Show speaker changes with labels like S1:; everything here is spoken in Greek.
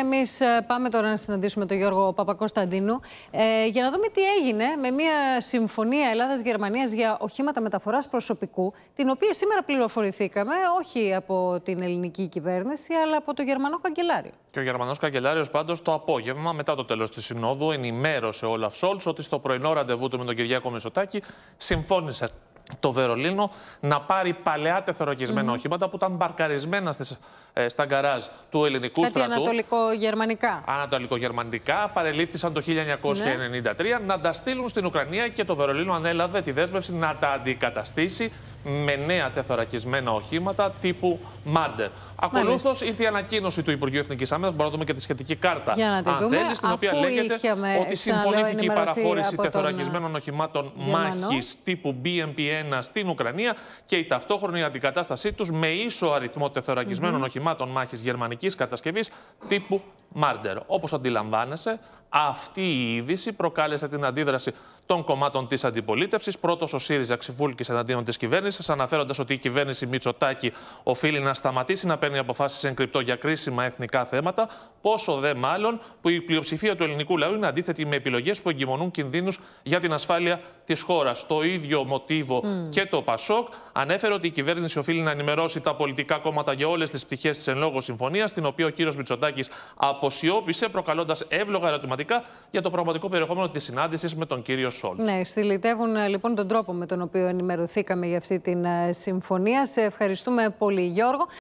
S1: Εμείς ε, πάμε τώρα να συναντήσουμε τον Γιώργο Παπακοσταντίνου ε, για να δούμε τι έγινε με μια συμφωνία Ελλάδα-Γερμανία για οχήματα μεταφοράς προσωπικού, την οποία σήμερα πληροφορηθήκαμε όχι από την ελληνική κυβέρνηση, αλλά από το Γερμανό Καγκελάριο.
S2: Και ο Γερμανός Καγκελάριος, πάντως, το απόγευμα, μετά το τέλος της Συνόδου, ενημέρωσε ο Όλαφ Σόλτ ότι στο πρωινό ραντεβού του με τον Κυριάκο Μισωτάκη συμφώνησε το Βερολίνο να πάρει παλαιά οχήματα που ήταν μπαρκαρισμένα στις, ε, στα γκαράζ του ελληνικού Κάτι στρατού.
S1: Ανατολικογερμανικά.
S2: Ανατολικογερμανικά παρελήφθησαν το 1993 να τα στείλουν στην Ουκρανία και το Βερολίνο ανέλαβε τη δέσμευση να τα αντικαταστήσει με νέα τεθωρακισμένα οχήματα τύπου Μάρντερ. Ακολούθως ήρθε η ανακοίνωση του Υπουργείου Εθνικής Άμυνας. Μπορούμε να δούμε και τη σχετική κάρτα. Για να αν θέλει, στην οποία λέγεται ότι συμφωνήθηκε η παραχώρηση τεθωρακισμένων ε, οχημάτων μάχης τύπου BMPM στην Ουκρανία και η ταυτόχρονη αντικατάστασή τους με ίσο αριθμό τεθωρακισμένων οχημάτων μάχης γερμανικής κατασκευής τύπου Μάρτερ. Όπως αντιλαμβάνεσαι, αυτή η είδηση προκάλεσε την αντίδραση των κομμάτων της αντιπολίτευσης. Πρώτος ο ΣΥΡΙΖΑ ξυφούλκησε εναντίον της κυβέρνησης, αναφέροντας ότι η κυβέρνηση Μητσοτάκη οφείλει να σταματήσει να παίρνει αποφάσεις εν κρυπτό για κρίσιμα εθνικά θέματα. Πόσο δε μάλλον που η πλειοψηφία του ελληνικού λαού είναι αντίθετη με επιλογές που εγκυμονούν κινδύνους για την ασφάλεια της χώρας. Το ίδιο μοτίβο και το ΠΑΣΟΚ ανέφερε ότι η κυβέρνηση οφείλει να ενημερώσει τα πολιτικά κόμματα για όλες τις πτυχές της εν λόγω συμφωνίας, την οποία ο κύριος Μητσοτάκης αποσιώπησε, προκαλώντας εύλογα ερωτηματικά για το πραγματικό περιεχόμενο της συνάντησης με τον κύριο Σόλτ.
S1: Ναι, στυλιτεύουν ε, λοιπόν τον τρόπο με τον οποίο ενημερωθήκαμε για αυτή την ε, συμφωνία. Σε ευχαριστούμε πολύ, Γιώργο.